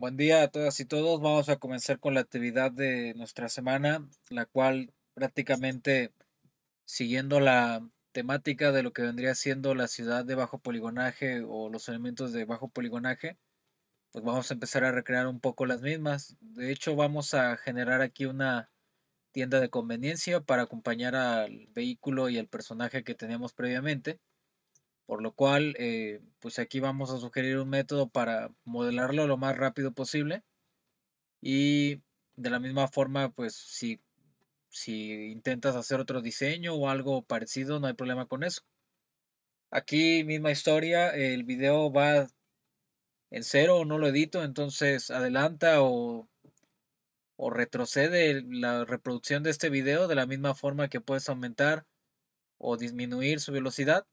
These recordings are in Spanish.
Buen día a todas y todos. Vamos a comenzar con la actividad de nuestra semana, la cual prácticamente siguiendo la temática de lo que vendría siendo la ciudad de bajo poligonaje o los elementos de bajo poligonaje, pues vamos a empezar a recrear un poco las mismas. De hecho, vamos a generar aquí una tienda de conveniencia para acompañar al vehículo y al personaje que teníamos previamente. Por lo cual, eh, pues aquí vamos a sugerir un método para modelarlo lo más rápido posible. Y de la misma forma, pues si, si intentas hacer otro diseño o algo parecido, no hay problema con eso. Aquí misma historia, el video va en cero o no lo edito, entonces adelanta o, o retrocede la reproducción de este video de la misma forma que puedes aumentar o disminuir su velocidad.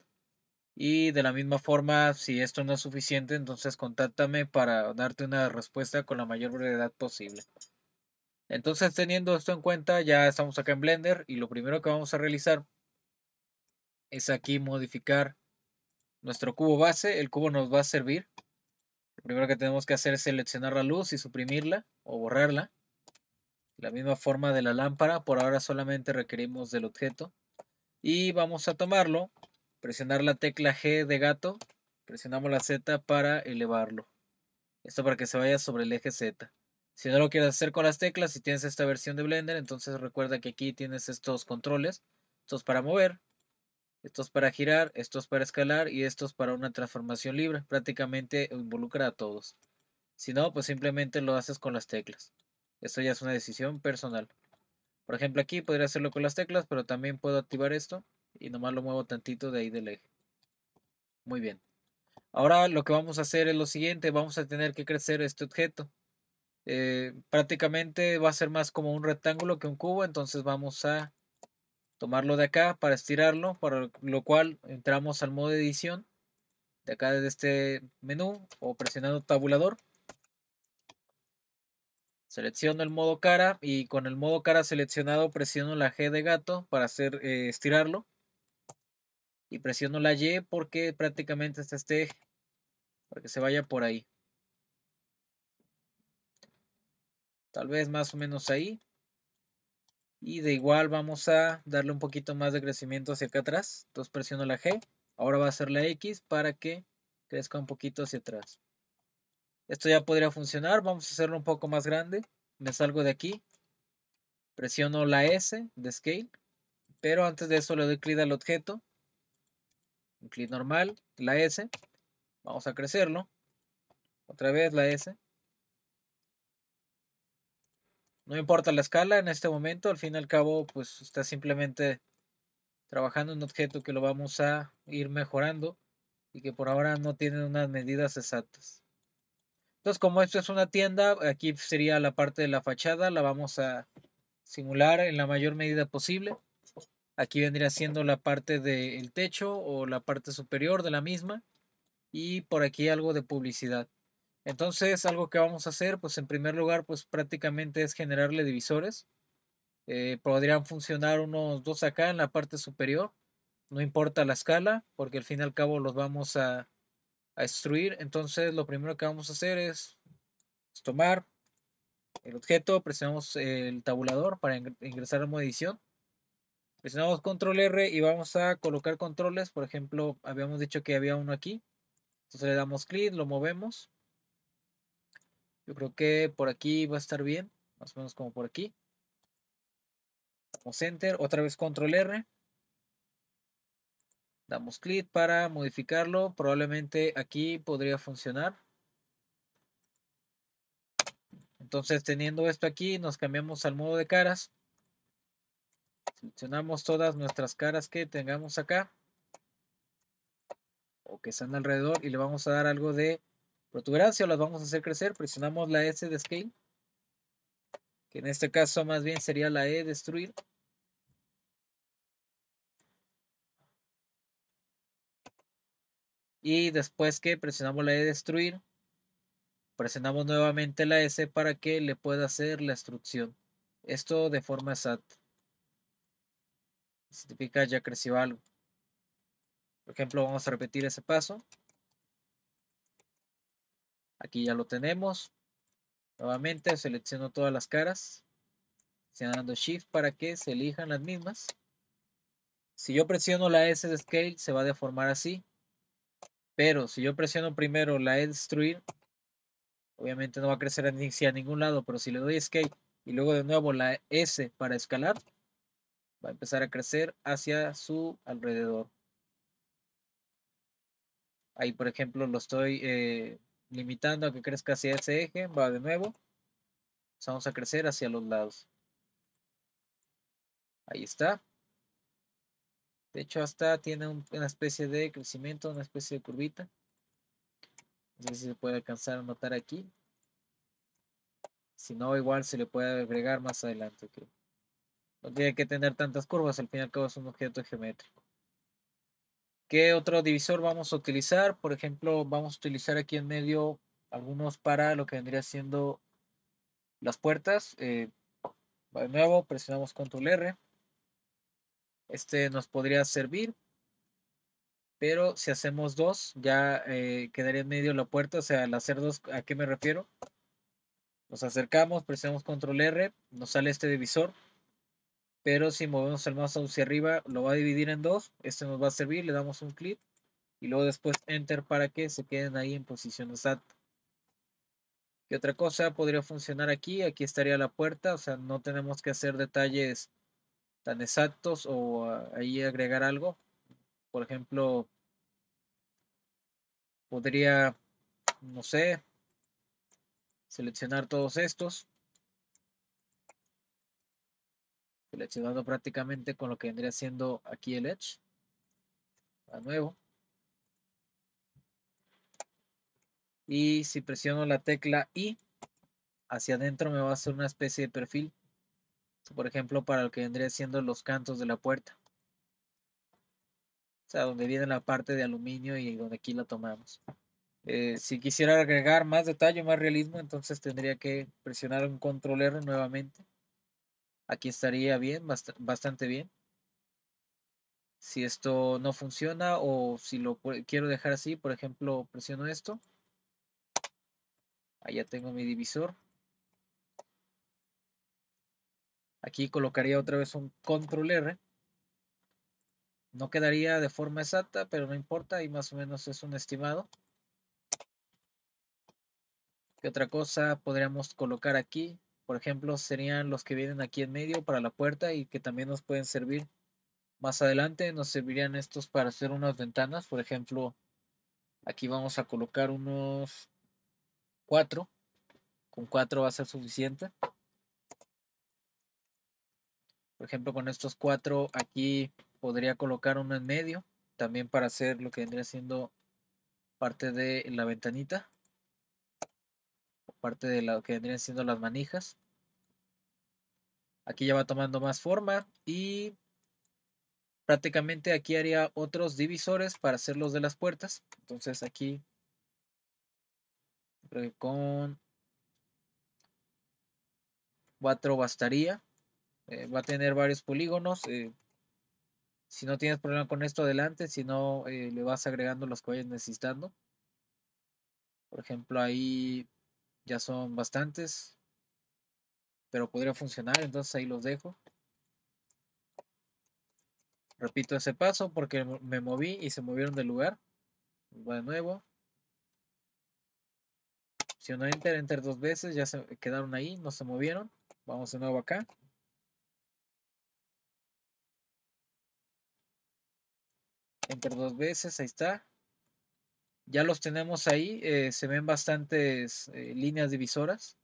Y de la misma forma, si esto no es suficiente, entonces contáctame para darte una respuesta con la mayor brevedad posible. Entonces, teniendo esto en cuenta, ya estamos acá en Blender y lo primero que vamos a realizar es aquí modificar nuestro cubo base. El cubo nos va a servir. Lo primero que tenemos que hacer es seleccionar la luz y suprimirla o borrarla. La misma forma de la lámpara, por ahora solamente requerimos del objeto. Y vamos a tomarlo presionar la tecla G de gato, presionamos la Z para elevarlo. Esto para que se vaya sobre el eje Z. Si no lo quieres hacer con las teclas, si tienes esta versión de Blender, entonces recuerda que aquí tienes estos controles. Estos para mover, estos para girar, estos para escalar y estos para una transformación libre. Prácticamente involucra a todos. Si no, pues simplemente lo haces con las teclas. Esto ya es una decisión personal. Por ejemplo, aquí podría hacerlo con las teclas, pero también puedo activar esto y nomás lo muevo tantito de ahí del eje. Muy bien. Ahora lo que vamos a hacer es lo siguiente, vamos a tener que crecer este objeto. Eh, prácticamente va a ser más como un rectángulo que un cubo, entonces vamos a tomarlo de acá para estirarlo, para lo cual entramos al modo edición, de acá desde este menú o presionando tabulador. Selecciono el modo cara y con el modo cara seleccionado presiono la G de gato para hacer eh, estirarlo y presiono la Y porque prácticamente está este para que se vaya por ahí. Tal vez más o menos ahí. Y de igual vamos a darle un poquito más de crecimiento hacia acá atrás. Entonces presiono la G. Ahora va a ser la X para que crezca un poquito hacia atrás. Esto ya podría funcionar. Vamos a hacerlo un poco más grande. Me salgo de aquí. Presiono la S de Scale. Pero antes de eso le doy clic al objeto clic normal, la S, vamos a crecerlo, otra vez la S. No importa la escala en este momento, al fin y al cabo, pues está simplemente trabajando un objeto que lo vamos a ir mejorando y que por ahora no tiene unas medidas exactas. Entonces, como esto es una tienda, aquí sería la parte de la fachada, la vamos a simular en la mayor medida posible. Aquí vendría siendo la parte del techo o la parte superior de la misma. Y por aquí algo de publicidad. Entonces, algo que vamos a hacer, pues en primer lugar, pues prácticamente es generarle divisores. Eh, podrían funcionar unos dos acá en la parte superior. No importa la escala, porque al fin y al cabo los vamos a, a Entonces, lo primero que vamos a hacer es, pues, tomar el objeto, presionamos el tabulador para ingresar a modo edición. Presionamos control R y vamos a colocar controles. Por ejemplo, habíamos dicho que había uno aquí. Entonces le damos clic, lo movemos. Yo creo que por aquí va a estar bien. Más o menos como por aquí. Damos Enter. Otra vez control R. Damos clic para modificarlo. Probablemente aquí podría funcionar. Entonces teniendo esto aquí nos cambiamos al modo de caras. Seleccionamos todas nuestras caras que tengamos acá. O que están alrededor. Y le vamos a dar algo de protuberancia. Las vamos a hacer crecer. Presionamos la S de Scale. Que en este caso más bien sería la E destruir. Y después que presionamos la E destruir, presionamos nuevamente la S para que le pueda hacer la instrucción. Esto de forma SAT significa ya creció algo. Por ejemplo, vamos a repetir ese paso. Aquí ya lo tenemos. Nuevamente selecciono todas las caras. dando Shift para que se elijan las mismas. Si yo presiono la S de Scale, se va a deformar así. Pero si yo presiono primero la E Destruir, obviamente no va a crecer a ningún lado. Pero si le doy Scale y luego de nuevo la S para escalar, va a empezar a crecer hacia su alrededor. Ahí, por ejemplo, lo estoy eh, limitando a que crezca hacia ese eje. Va de nuevo. Vamos a crecer hacia los lados. Ahí está. De hecho, hasta tiene una especie de crecimiento, una especie de curvita. No sé si se puede alcanzar a notar aquí. Si no, igual se le puede agregar más adelante. Creo. No tiene que tener tantas curvas, al fin y al cabo es un objeto geométrico. ¿Qué otro divisor vamos a utilizar? Por ejemplo, vamos a utilizar aquí en medio algunos para lo que vendría siendo las puertas. Eh, de nuevo, presionamos control R. Este nos podría servir. Pero si hacemos dos, ya eh, quedaría en medio la puerta. O sea, al hacer dos, ¿a qué me refiero? Nos acercamos, presionamos control R, nos sale este divisor. Pero si movemos el mouse hacia arriba, lo va a dividir en dos. este nos va a servir, le damos un clic y luego después enter para que se queden ahí en posición exacta. ¿Qué otra cosa podría funcionar aquí? Aquí estaría la puerta, o sea, no tenemos que hacer detalles tan exactos o ah, ahí agregar algo. Por ejemplo, podría, no sé, seleccionar todos estos el prácticamente con lo que vendría siendo aquí el Edge. A nuevo. Y si presiono la tecla I, hacia adentro me va a hacer una especie de perfil. Por ejemplo, para lo que vendría siendo los cantos de la puerta. O sea, donde viene la parte de aluminio y donde aquí la tomamos. Eh, si quisiera agregar más detalle, más realismo, entonces tendría que presionar un control R nuevamente. Aquí estaría bien, bastante bien. Si esto no funciona o si lo quiero dejar así, por ejemplo, presiono esto. ya tengo mi divisor. Aquí colocaría otra vez un control R. No quedaría de forma exacta, pero no importa, y más o menos es un estimado. ¿Qué otra cosa podríamos colocar aquí? Por ejemplo, serían los que vienen aquí en medio para la puerta y que también nos pueden servir. Más adelante nos servirían estos para hacer unas ventanas. Por ejemplo, aquí vamos a colocar unos cuatro. Con cuatro va a ser suficiente. Por ejemplo, con estos cuatro aquí podría colocar uno en medio. También para hacer lo que vendría siendo parte de la ventanita parte de lo que vendrían siendo las manijas. Aquí ya va tomando más forma y prácticamente aquí haría otros divisores para hacer los de las puertas. Entonces aquí creo con 4 bastaría. Eh, va a tener varios polígonos. Eh, si no tienes problema con esto, adelante. Si no, eh, le vas agregando los que vayas necesitando. Por ejemplo, ahí ya son bastantes. Pero podría funcionar, entonces ahí los dejo. Repito ese paso porque me moví y se movieron del lugar. de nuevo. uno enter, enter dos veces, ya se quedaron ahí, no se movieron. Vamos de nuevo acá. Enter dos veces, ahí está. Ya los tenemos ahí, eh, se ven bastantes eh, líneas divisoras.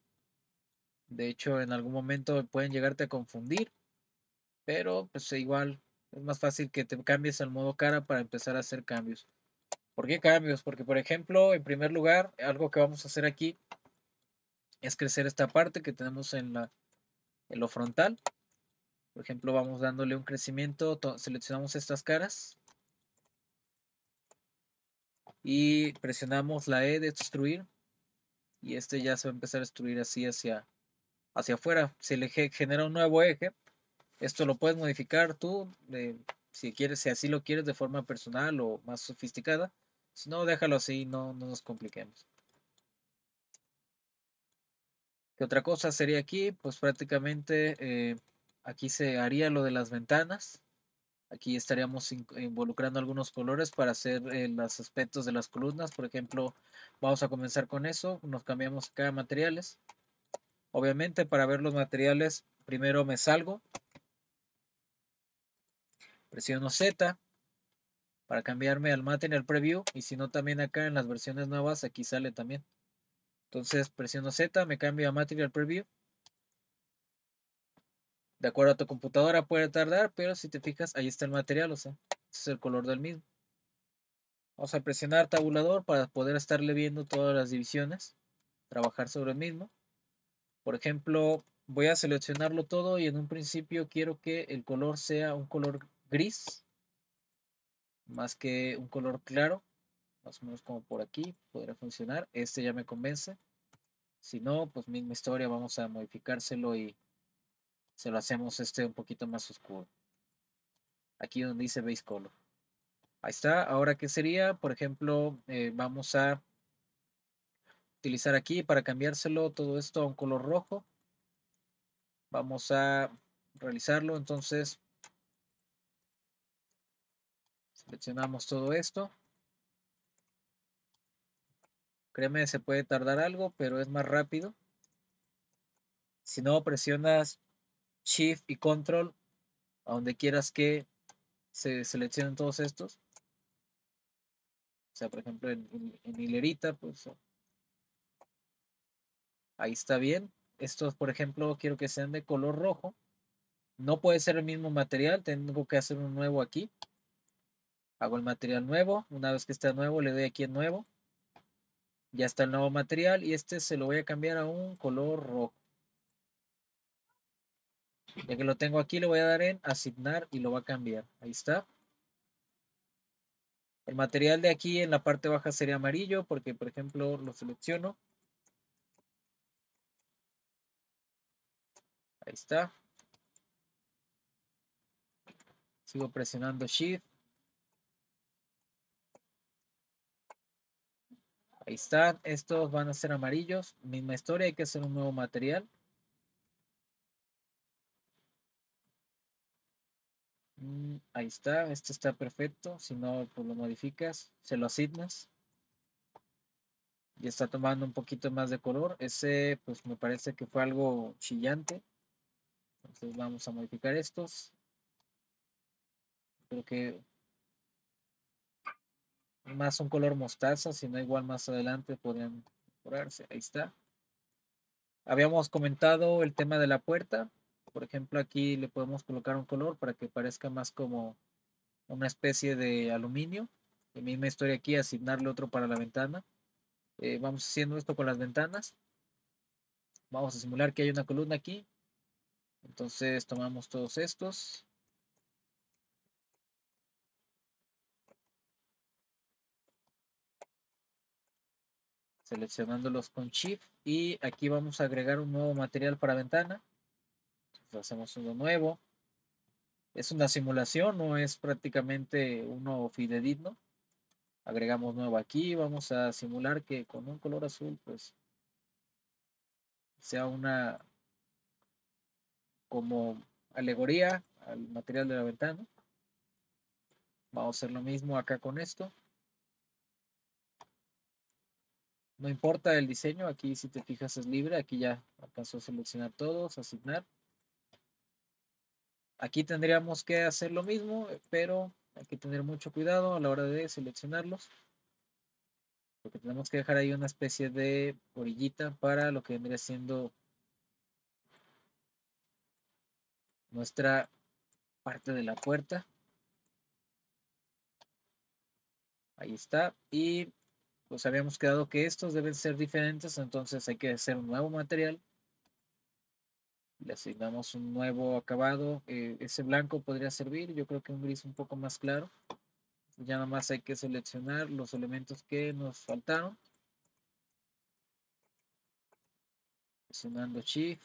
De hecho, en algún momento pueden llegarte a confundir, pero pues igual es más fácil que te cambies al modo cara para empezar a hacer cambios. ¿Por qué cambios? Porque, por ejemplo, en primer lugar, algo que vamos a hacer aquí es crecer esta parte que tenemos en, la, en lo frontal. Por ejemplo, vamos dándole un crecimiento, seleccionamos estas caras y presionamos la E de destruir y este ya se va a empezar a destruir así hacia, hacia afuera. Si el eje genera un nuevo eje, esto lo puedes modificar tú, eh, si quieres, si así lo quieres de forma personal o más sofisticada. Si no, déjalo así, no, no nos compliquemos. ¿Qué otra cosa sería aquí? Pues prácticamente eh, aquí se haría lo de las ventanas. Aquí estaríamos involucrando algunos colores para hacer eh, los aspectos de las columnas. Por ejemplo, vamos a comenzar con eso. Nos cambiamos acá a materiales. Obviamente, para ver los materiales, primero me salgo. Presiono Z para cambiarme al material preview. Y si no, también acá en las versiones nuevas, aquí sale también. Entonces presiono Z, me cambio a Material Preview. De acuerdo a tu computadora puede tardar, pero si te fijas, ahí está el material, o sea, este es el color del mismo. Vamos a presionar tabulador para poder estarle viendo todas las divisiones, trabajar sobre el mismo. Por ejemplo, voy a seleccionarlo todo y en un principio quiero que el color sea un color gris, más que un color claro, más o menos como por aquí, podría funcionar. Este ya me convence. Si no, pues misma historia, vamos a modificárselo y se lo hacemos este un poquito más oscuro. Aquí donde dice base color. Ahí está. Ahora, ¿qué sería? Por ejemplo, eh, vamos a utilizar aquí para cambiárselo todo esto a un color rojo. Vamos a realizarlo. Entonces, seleccionamos todo esto. Créeme, se puede tardar algo, pero es más rápido. Si no, presionas Shift y Control, a donde quieras que se seleccionen todos estos. O sea, por ejemplo, en, en, hilerita, pues ahí está bien. Estos, por ejemplo, quiero que sean de color rojo. No puede ser el mismo material, tengo que hacer un nuevo aquí. Hago el material nuevo, una vez que está nuevo le doy aquí en nuevo. Ya está el nuevo material y este se lo voy a cambiar a un color rojo. Ya que lo tengo aquí, le voy a dar en asignar y lo va a cambiar. Ahí está. El material de aquí en la parte baja sería amarillo porque, por ejemplo, lo selecciono. Ahí está. Sigo presionando Shift. Ahí está, Estos van a ser amarillos. Misma historia, hay que hacer un nuevo material. Mm, ahí está, este está perfecto. Si no, pues lo modificas, se lo asignas. ya está tomando un poquito más de color. Ese, pues me parece que fue algo chillante. Entonces vamos a modificar estos. Creo que más un color mostaza, si no igual más adelante podrían mejorarse. Ahí está. Habíamos comentado el tema de la puerta. Por ejemplo, aquí le podemos colocar un color para que parezca más como una especie de aluminio. La misma historia aquí, asignarle otro para la ventana. Eh, vamos haciendo esto con las ventanas. Vamos a simular que hay una columna aquí. Entonces tomamos todos estos. Seleccionándolos con Shift. Y aquí vamos a agregar un nuevo material para ventana hacemos uno nuevo. Es una simulación, no es prácticamente uno fidedigno. Agregamos nuevo aquí, vamos a simular que con un color azul, pues, sea una como alegoría al material de la ventana. Vamos a hacer lo mismo acá con esto. No importa el diseño, aquí si te fijas es libre, aquí ya alcanzó a seleccionar todos, asignar. Aquí tendríamos que hacer lo mismo, pero hay que tener mucho cuidado a la hora de seleccionarlos. Porque tenemos que dejar ahí una especie de orillita para lo que viene siendo nuestra parte de la puerta. Ahí está. Y pues habíamos quedado que estos deben ser diferentes, entonces hay que hacer un nuevo material le asignamos un nuevo acabado. Eh, ese blanco podría servir, yo creo que un gris un poco más claro. Ya nada más hay que seleccionar los elementos que nos faltaron. Presionando Shift.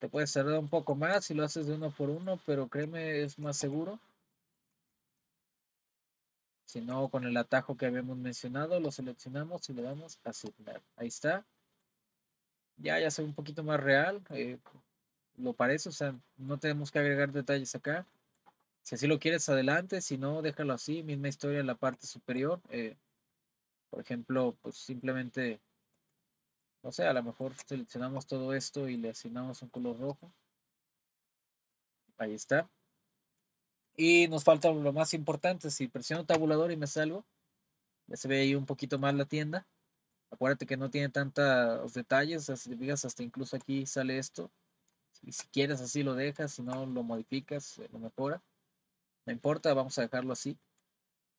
Te puedes cerrar un poco más si lo haces de uno por uno, pero créeme, es más seguro. Si no, con el atajo que habíamos mencionado, lo seleccionamos y le damos a asignar. Ahí está ya, ya se ve un poquito más real, eh, lo parece, o sea, no tenemos que agregar detalles acá. Si así lo quieres, adelante, si no, déjalo así, misma historia en la parte superior. Eh, por ejemplo, pues simplemente, no sé, a lo mejor seleccionamos todo esto y le asignamos un color rojo. Ahí está. Y nos falta lo más importante, si presiono tabulador y me salgo, ya se ve ahí un poquito más la tienda. Acuérdate que no tiene tantos detalles, así hasta incluso aquí sale esto. Y si quieres así lo dejas, si no lo modificas, eh, lo mejora. No importa, vamos a dejarlo así.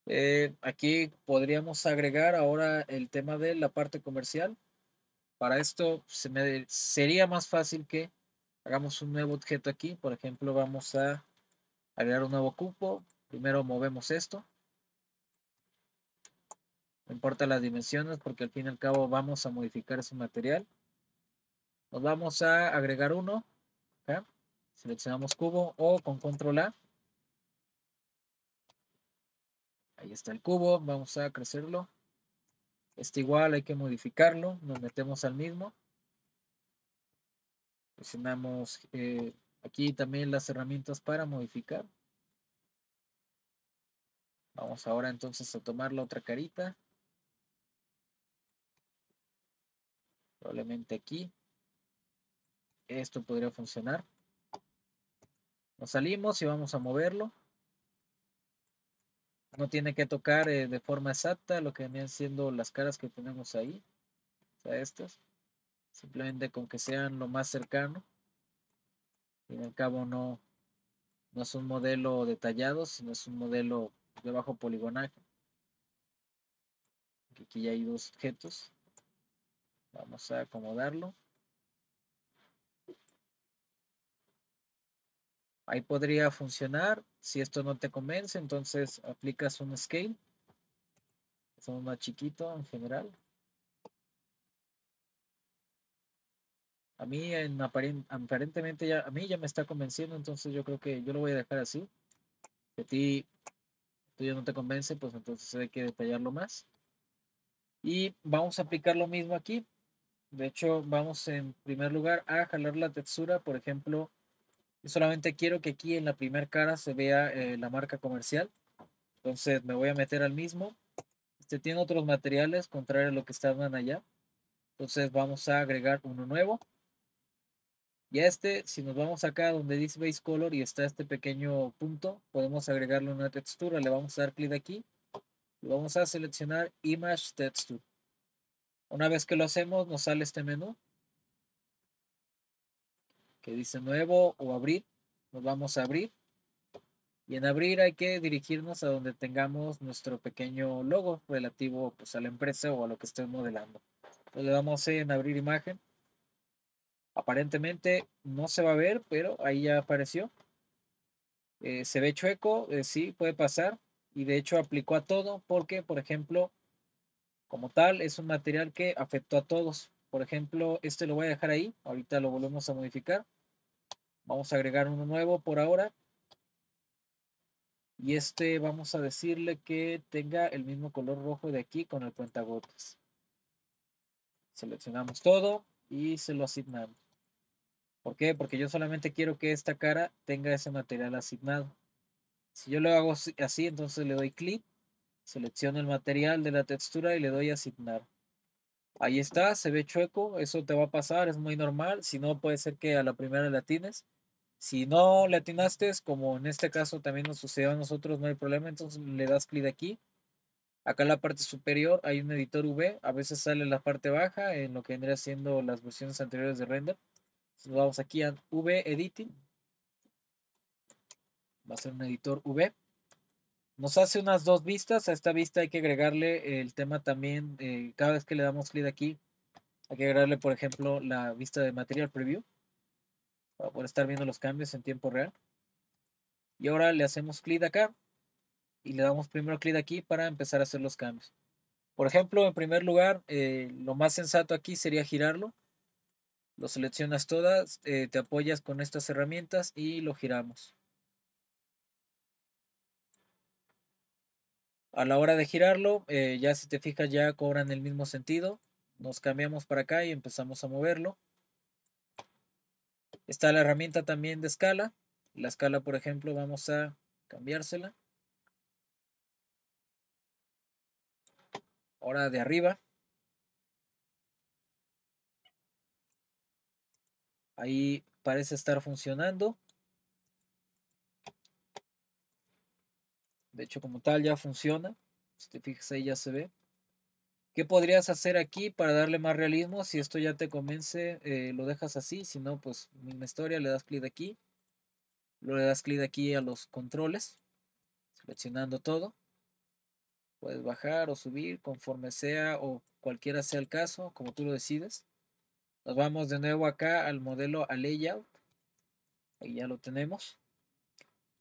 Eh, aquí podríamos agregar ahora el tema de la parte comercial. Para esto se me, sería más fácil que hagamos un nuevo objeto aquí. Por ejemplo, vamos a agregar un nuevo cupo. Primero movemos esto. No importa las dimensiones porque al fin y al cabo vamos a modificar ese material. Nos vamos a agregar uno. Seleccionamos cubo o con control A. Ahí está el cubo. Vamos a crecerlo. Este igual hay que modificarlo. Nos metemos al mismo. Presionamos eh, aquí también las herramientas para modificar. Vamos ahora entonces a tomar la otra carita. probablemente aquí. Esto podría funcionar. Nos salimos y vamos a moverlo. No tiene que tocar eh, de forma exacta lo que venían siendo las caras que tenemos ahí. O sea, estas. Simplemente con que sean lo más cercano. Y al cabo no, no es un modelo detallado, sino es un modelo de bajo poligonaje. Aquí ya hay dos objetos. Vamos a acomodarlo. Ahí podría funcionar. Si esto no te convence, entonces aplicas un scale. un más chiquito en general. A mí en aparentemente ya, a mí ya me está convenciendo, entonces yo creo que yo lo voy a dejar así. Si a ti ya no te convence, pues entonces hay que detallarlo más. Y vamos a aplicar lo mismo aquí, de hecho, vamos en primer lugar a jalar la textura. Por ejemplo, yo solamente quiero que aquí en la primera cara se vea eh, la marca comercial. Entonces me voy a meter al mismo. Este tiene otros materiales, contrario a lo que estaban allá. Entonces vamos a agregar uno nuevo. Y a este, si nos vamos acá donde dice Base Color y está este pequeño punto, podemos agregarle una textura. Le vamos a dar clic aquí. vamos a seleccionar Image Texture. Una vez que lo hacemos, nos sale este menú que dice nuevo o abrir. Nos vamos a abrir. Y en abrir hay que dirigirnos a donde tengamos nuestro pequeño logo relativo pues, a la empresa o a lo que estén modelando. Entonces le damos en abrir imagen. Aparentemente no se va a ver, pero ahí ya apareció. Eh, se ve chueco, eh, sí, puede pasar. Y de hecho aplicó a todo porque, por ejemplo, como tal, es un material que afectó a todos. Por ejemplo, este lo voy a dejar ahí, ahorita lo volvemos a modificar. Vamos a agregar uno nuevo por ahora. Y este vamos a decirle que tenga el mismo color rojo de aquí con el cuentagotas. Seleccionamos todo y se lo asignamos. ¿Por qué? Porque yo solamente quiero que esta cara tenga ese material asignado. Si yo lo hago así, entonces le doy clic Selecciono el material de la textura y le doy a asignar. Ahí está, se ve chueco, eso te va a pasar, es muy normal. Si no, puede ser que a la primera la atines. Si no le atinaste, como en este caso también nos sucedió a nosotros, no hay problema. Entonces le das clic aquí. Acá en la parte superior hay un editor V, a veces sale en la parte baja, en lo que vendría siendo las versiones anteriores de render. Entonces vamos aquí a V Editing. Va a ser un editor V. Nos hace unas dos vistas. A esta vista hay que agregarle el tema también. Eh, cada vez que le damos clic aquí, hay que agregarle, por ejemplo, la vista de material preview para ah, poder estar viendo los cambios en tiempo real. Y ahora le hacemos clic acá y le damos primero clic aquí para empezar a hacer los cambios. Por ejemplo, en primer lugar, eh, lo más sensato aquí sería girarlo. Lo seleccionas todas, eh, te apoyas con estas herramientas y lo giramos. A la hora de girarlo, eh, ya si te fijas, ya cobran el mismo sentido. Nos cambiamos para acá y empezamos a moverlo. Está la herramienta también de escala. La escala, por ejemplo, vamos a cambiársela. Ahora de arriba. Ahí parece estar funcionando. De hecho, como tal, ya funciona. Si te fijas ahí ya se ve. ¿Qué podrías hacer aquí para darle más realismo? Si esto ya te convence, eh, lo dejas así. Si no, pues misma historia, le das clic aquí. Luego le das clic aquí a los controles, seleccionando todo. Puedes bajar o subir conforme sea o cualquiera sea el caso, como tú lo decides. Nos vamos de nuevo acá al modelo al layout. Ahí ya lo tenemos.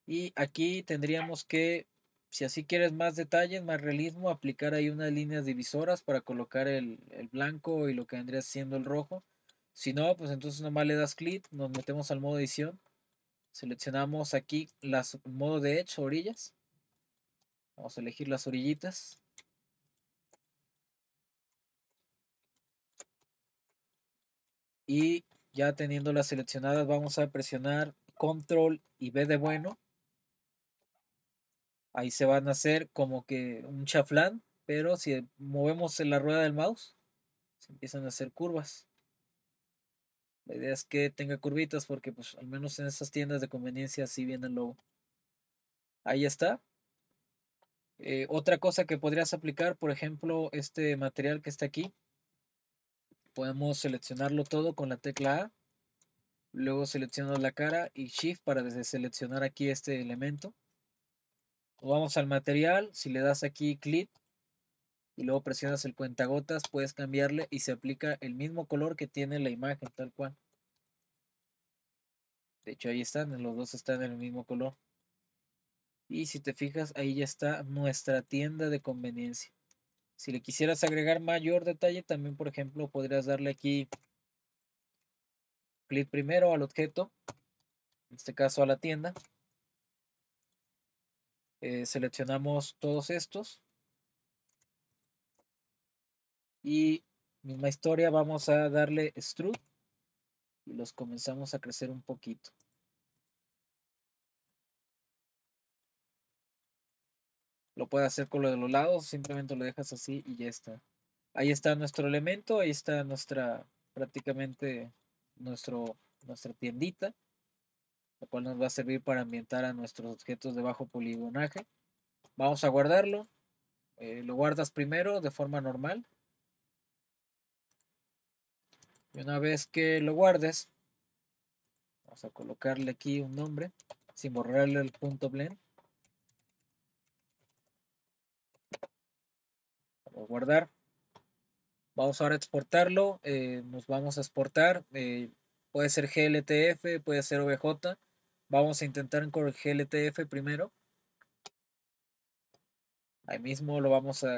Y aquí tendríamos que si así quieres más detalles, más realismo, aplicar ahí unas líneas divisoras para colocar el, blanco y lo que vendría siendo el rojo. Si no, pues entonces nomás le das clic, nos metemos al modo edición. Seleccionamos aquí las modo de hecho, orillas. Vamos a elegir las orillitas. Y ya teniendo las seleccionadas, vamos a presionar control y B de bueno ahí se van a hacer como que un chaflán, pero si movemos la rueda del mouse, se empiezan a hacer curvas. La idea es que tenga curvitas porque pues al menos en esas tiendas de conveniencia sí viene el Ahí está. Eh, otra cosa que podrías aplicar, por ejemplo, este material que está aquí. Podemos seleccionarlo todo con la tecla A. Luego seleccionas la cara y Shift para deseleccionar aquí este elemento. Vamos al material, si le das aquí clic y luego presionas el cuentagotas, puedes cambiarle y se aplica el mismo color que tiene la imagen, tal cual. De hecho ahí están, los dos están en el mismo color. Y si te fijas, ahí ya está nuestra tienda de conveniencia. Si le quisieras agregar mayor detalle, también, por ejemplo, podrías darle aquí clic primero al objeto, en este caso a la tienda, eh, seleccionamos todos estos. Y misma historia, vamos a darle strut y los comenzamos a crecer un poquito. Lo puedes hacer con lo de los lados, simplemente lo dejas así y ya está. Ahí está nuestro elemento, ahí está nuestra prácticamente nuestro, nuestra tiendita lo cual nos va a servir para ambientar a nuestros objetos de bajo poligonaje. Vamos a guardarlo. Eh, lo guardas primero de forma normal. Y una vez que lo guardes, vamos a colocarle aquí un nombre sin borrarle el punto blend. Vamos a guardar. Vamos ahora a exportarlo. Eh, nos vamos a exportar. Eh, puede ser GLTF, puede ser OBJ. Vamos a intentar corregir el e primero. Ahí mismo lo vamos a